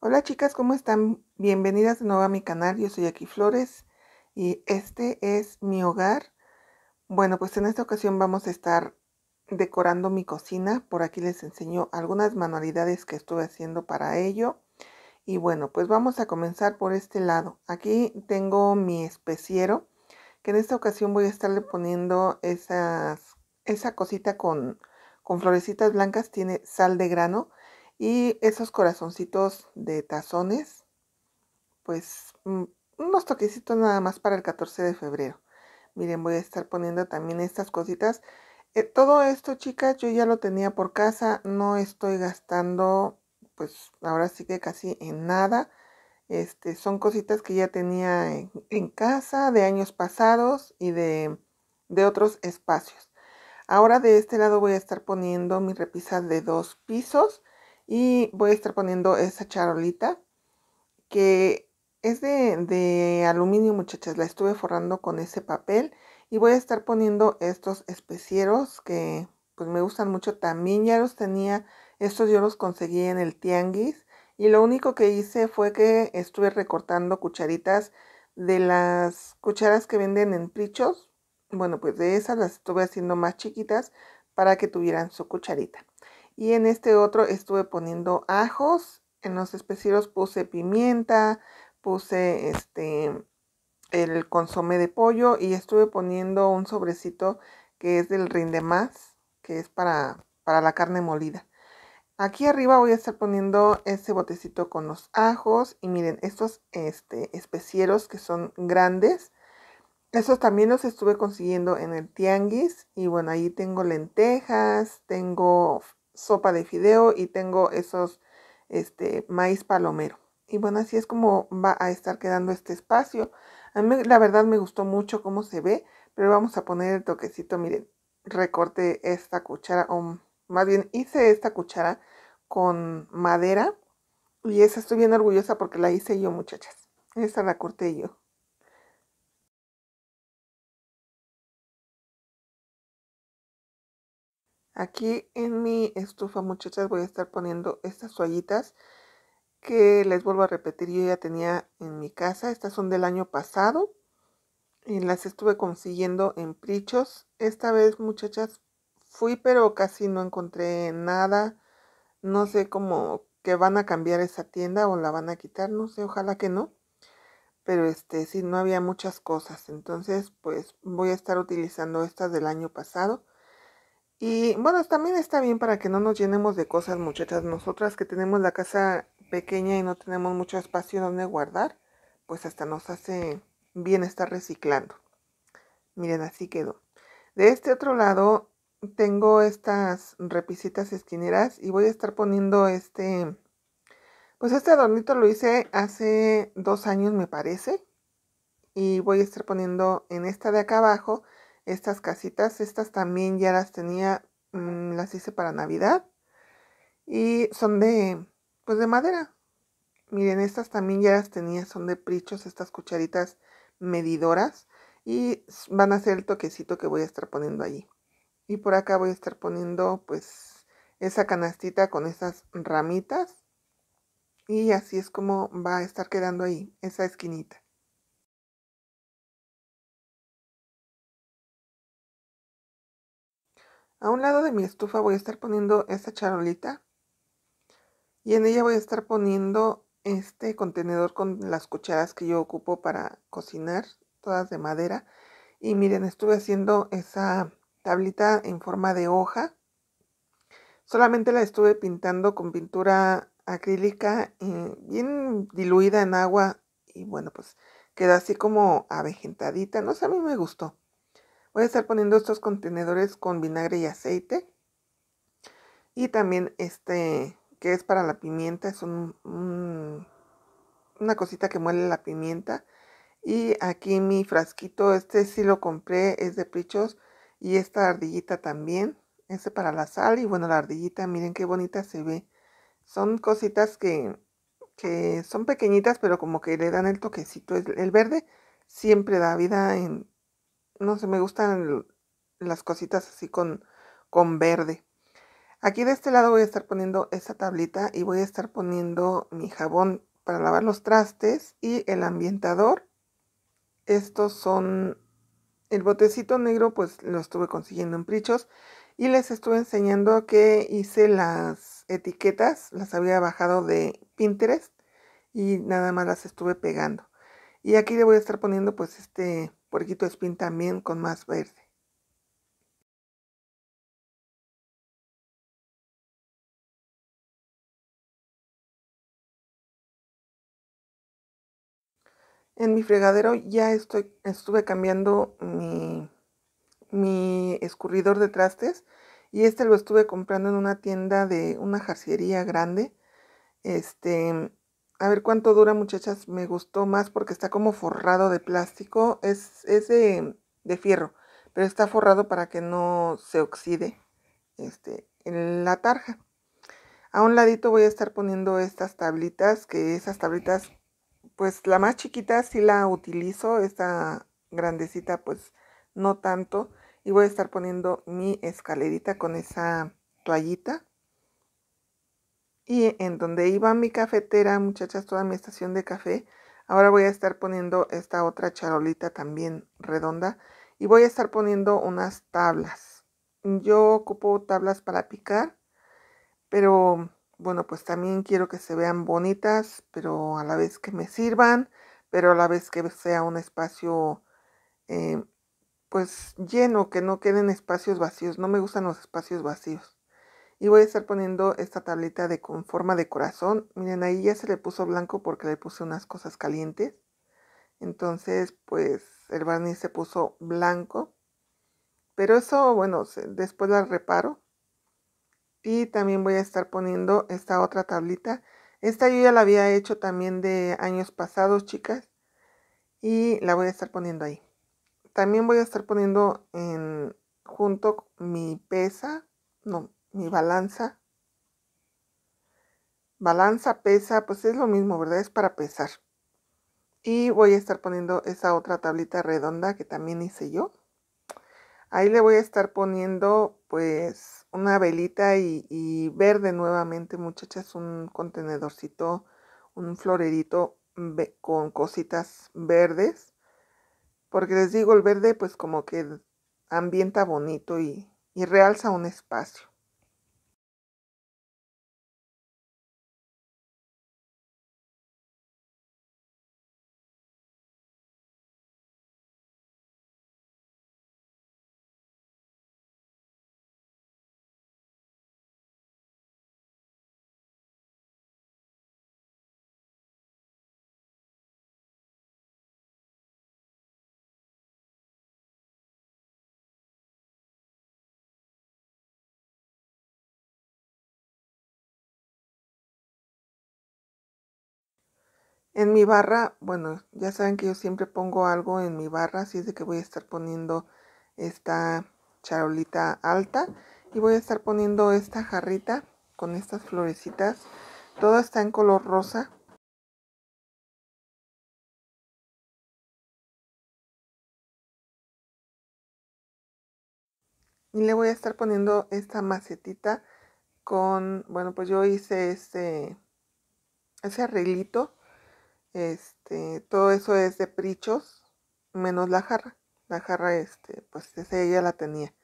Hola chicas, ¿cómo están? Bienvenidas de nuevo a mi canal, yo soy aquí Flores y este es mi hogar. Bueno, pues en esta ocasión vamos a estar decorando mi cocina, por aquí les enseño algunas manualidades que estuve haciendo para ello. Y bueno, pues vamos a comenzar por este lado. Aquí tengo mi especiero en esta ocasión voy a estarle poniendo esa cosita con, florecitas blancas, tiene sal de grano y esos corazoncitos de tazones, pues mm, unos toquecitos nada más para el 14 de febrero. Miren, voy a estar poniendo también estas cositas. Eh, todo esto, chicas, yo ya lo tenía por casa. No estoy gastando, pues ahora sí que casi en nada. Este, son cositas que ya tenía en, casa de años pasados y de, de, otros espacios. Ahora de este lado voy a estar poniendo mi repisa de dos pisos y voy a estar poniendo esa charolita que es de, aluminio muchachas. La estuve forrando con ese papel y voy a estar poniendo estos especieros que pues me gustan mucho también. Ya los tenía, estos yo los conseguí en el tianguis y lo único que hice fue que estuve recortando cucharitas de las cucharas que venden en prichos. Bueno, pues de esas las estuve haciendo más chiquitas para que tuvieran su cucharita. Y en este otro estuve poniendo ajos. En los especieros puse pimienta, puse este el consomé de pollo y estuve poniendo un sobrecito que es del rinde más, que es para, para la carne molida. Aquí arriba voy a estar poniendo ese botecito con los ajos. Y miren, estos este, especieros que son grandes. Esos también los estuve consiguiendo en el tianguis. Y bueno, ahí tengo lentejas, tengo sopa de fideo y tengo esos este, maíz palomero. Y bueno, así es como va a estar quedando este espacio. A mí la verdad me gustó mucho cómo se ve, pero vamos a poner el toquecito, miren, recorte esta cuchara. Um, más bien hice esta cuchara con madera y esa estoy bien orgullosa porque la hice yo, muchachas. Esa la corté yo. Aquí en mi estufa, muchachas, voy a estar poniendo estas toallitas que les vuelvo a repetir, yo ya tenía en mi casa. Estas son del año pasado y las estuve consiguiendo en prichos. Esta vez, muchachas, fui, pero casi no encontré nada. No sé cómo que van a cambiar esa tienda o la van a quitar, no sé, ojalá que no. Pero este, sí, no había muchas cosas. Entonces, pues voy a estar utilizando estas del año pasado. Y bueno, también está bien para que no nos llenemos de cosas, muchachas. Nosotras que tenemos la casa pequeña y no tenemos mucho espacio donde guardar, pues hasta nos hace bien estar reciclando. Miren, así quedó. De este otro lado tengo estas repisitas esquineras y voy a estar poniendo este, pues este adornito lo hice hace dos años me parece. Y voy a estar poniendo en esta de acá abajo estas casitas. Estas también ya las tenía, mm, las hice para Navidad. Y son de, pues de madera. Miren, estas también ya las tenía, son de prichos, estas cucharitas medidoras. Y van a ser el toquecito que voy a estar poniendo allí. Y por acá voy a estar poniendo pues esa canastita con esas ramitas. Y así es como va a estar quedando ahí, esa esquinita. A un lado de mi estufa voy a estar poniendo esta charolita. Y en ella voy a estar poniendo este contenedor con las cucharas que yo ocupo para cocinar, todas de madera. Y miren, estuve haciendo esa tablita en forma de hoja. Solamente la estuve pintando con pintura acrílica eh, bien diluida en agua y bueno, pues queda así como avejentadita. No sé, a mí me gustó. Voy a estar poniendo estos contenedores con vinagre y aceite. Y también este que es para la pimienta, es un, una cosita que muele la pimienta. Y aquí mi frasquito, este sí lo compré, es de Prichos. Y esta ardillita también. Ese para la sal. Y bueno, la ardillita, miren qué bonita se ve. Son cositas que, son pequeñitas, pero como que le dan el toquecito. El verde siempre da vida en... No sé, me gustan las cositas así con, con verde. Aquí de este lado voy a estar poniendo esta tablita y voy a estar poniendo mi jabón para lavar los trastes y el ambientador. Estos son el botecito negro pues lo estuve consiguiendo en Prichos y les estuve enseñando que hice las etiquetas, las había bajado de Pinterest y nada más las estuve pegando. Y aquí le voy a estar poniendo pues este puerquito spin también con más verde. En mi fregadero ya estoy, estuve cambiando mi, escurridor de trastes y este lo estuve comprando en una tienda de una jarcería grande. Este, a ver cuánto dura, muchachas. Me gustó más porque está como forrado de plástico. Es, de, fierro, pero está forrado para que no se oxide este, en la tarja. A un ladito voy a estar poniendo estas tablitas, que esas tablitas pues la más chiquita sí la utilizo, esta grandecita pues no tanto. Y voy a estar poniendo mi escalerita con esa toallita. Y en donde iba mi cafetera, muchachas, toda mi estación de café, ahora voy a estar poniendo esta otra charolita también redonda. Y voy a estar poniendo unas tablas. Yo ocupo tablas para picar, pero bueno, pues también quiero que se vean bonitas, pero a la vez que me sirvan, pero a la vez que sea un espacio eh, pues lleno, que no queden espacios vacíos. No me gustan los espacios vacíos. Y voy a estar poniendo esta tablita de con forma de corazón. Miren, ahí ya se le puso blanco porque le puse unas cosas calientes. Entonces, pues el barniz se puso blanco. Pero eso, bueno, después la reparo. Y también voy a estar poniendo esta otra tablita. Esta yo ya la había hecho también de años pasados, chicas. Y la voy a estar poniendo ahí. También voy a estar poniendo en, junto mi pesa, no, mi balanza. Balanza, pesa, pues es lo mismo, ¿verdad? Es para pesar. Y voy a estar poniendo esa otra tablita redonda que también hice yo. Ahí le voy a estar poniendo, pues, una velita y, verde nuevamente, muchachas, un contenedorcito, un florerito con cositas verdes. Porque les digo, el verde pues como que ambienta bonito y realza un espacio. En mi barra, bueno, ya saben que yo siempre pongo algo en mi barra, así es de que voy a estar poniendo esta charolita alta y voy a estar poniendo esta jarrita con estas florecitas. Todo está en color rosa, y le voy a estar poniendo esta macetita con, bueno, pues yo hice este, ese arreglito este, todo eso es de prichos, menos la jarra. La jarra, este, pues esa ella la tenía.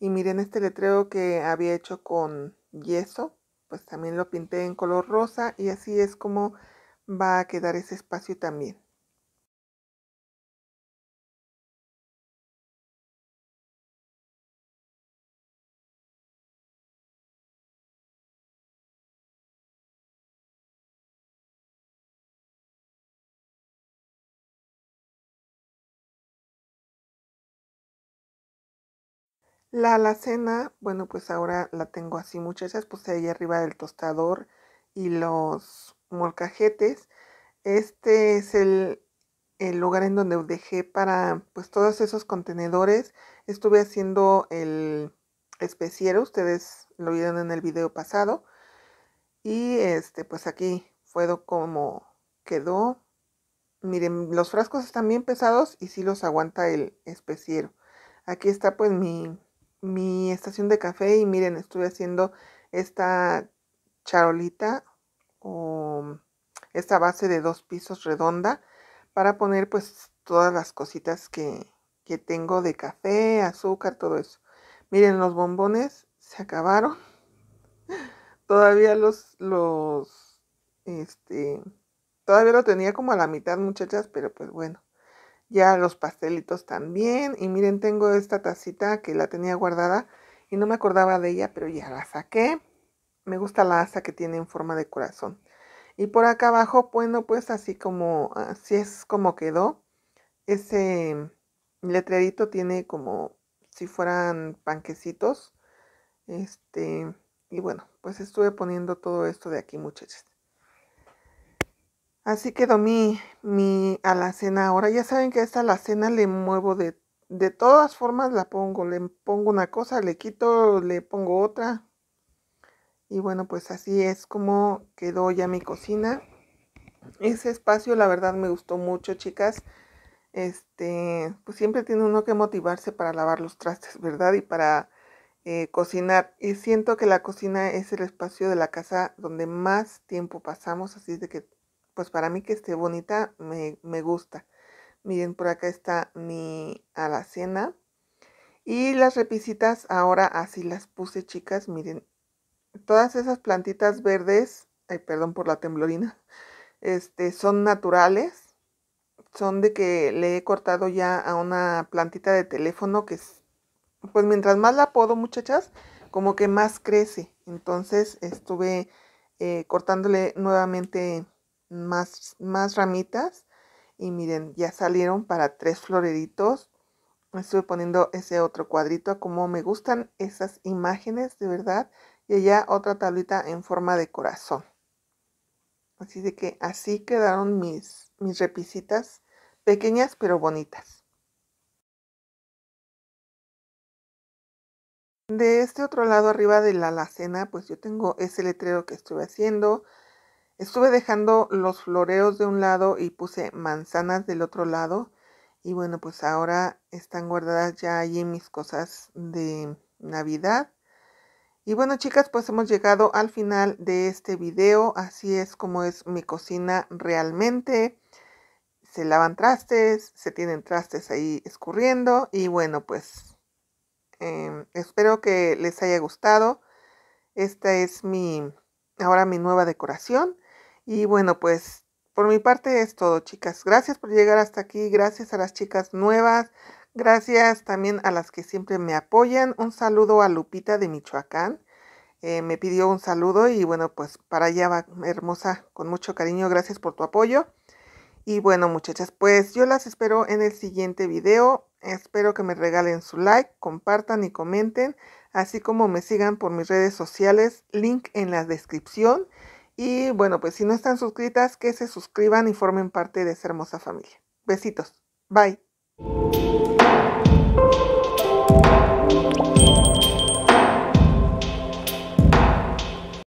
Y miren este letreo que había hecho con yeso, pues también lo pinté en color rosa y así es como va a quedar ese espacio también. La alacena, bueno, pues ahora la tengo así, muchachas, puse ahí arriba del tostador y los molcajetes. Este es el, el lugar en donde dejé para pues todos esos contenedores. Estuve haciendo el especiero, ustedes lo vieron en el video pasado. Y este, pues aquí fue como quedó. Miren, los frascos están bien pesados y sí los aguanta el especiero. Aquí está pues mi mi estación de café y miren, estuve haciendo esta charolita o esta base de dos pisos redonda para poner pues todas las cositas que, que tengo de café, azúcar, todo eso. Miren, los bombones se acabaron. Todavía los, los, este, todavía lo tenía como a la mitad muchachas, pero pues bueno ya los pastelitos también. Y miren, tengo esta tacita que la tenía guardada y no me acordaba de ella, pero ya la saqué. Me gusta la asa que tiene en forma de corazón. Y por acá abajo, bueno, pues así como, así es como quedó. Ese letrerito tiene como si fueran panquecitos. Este, y bueno, pues estuve poniendo todo esto de aquí, muchachos. Así quedó mi, mi alacena ahora. Ya saben que a esta alacena le muevo de, todas formas, la pongo. Le pongo una cosa, le quito, le pongo otra. Y bueno, pues así es como quedó ya mi cocina. Ese espacio, la verdad, me gustó mucho, chicas. Este, pues siempre tiene uno que motivarse para lavar los trastes, ¿verdad? Y para eh, cocinar. Y siento que la cocina es el espacio de la casa donde más tiempo pasamos, así de que pues para mí que esté bonita me, me gusta. Miren, por acá está mi alacena. Y las repisitas ahora así las puse, chicas. Miren, todas esas plantitas verdes, ay, perdón por la temblorina, este, son naturales. Son de que le he cortado ya a una plantita de teléfono que es, pues mientras más la podo, muchachas, como que más crece. Entonces estuve eh, cortándole nuevamente más, más ramitas. Y miren, ya salieron para tres me Estuve poniendo ese otro cuadrito. Como me gustan esas imágenes, de verdad. Y allá otra tablita en forma de corazón. Así de que así quedaron mis, mis repisitas pequeñas pero bonitas. De este otro lado arriba de la alacena, pues yo tengo ese letrero que estuve haciendo. Estuve dejando los floreos de un lado y puse manzanas del otro lado. Y bueno, pues ahora están guardadas ya allí mis cosas de Navidad. Y bueno, chicas, pues hemos llegado al final de este video. Así es como es mi cocina realmente. Se lavan trastes, se tienen trastes ahí escurriendo. Y bueno, pues em, espero que les haya gustado. Esta es mi, ahora mi nueva decoración. Y bueno, pues por mi parte es todo, chicas. Gracias por llegar hasta aquí. Gracias a las chicas nuevas. Gracias también a las que siempre me apoyan. Un saludo a Lupita de Michoacán. Eh, me pidió un saludo y bueno, pues para allá va, hermosa, con mucho cariño. Gracias por tu apoyo. Y bueno, muchachas, pues yo las espero en el siguiente video. Espero que me regalen su like, compartan y comenten, así como me sigan por mis redes sociales, link en la descripción. Y bueno, pues si no están suscritas, que se suscriban y formen parte de esa hermosa familia. Besitos. Bye.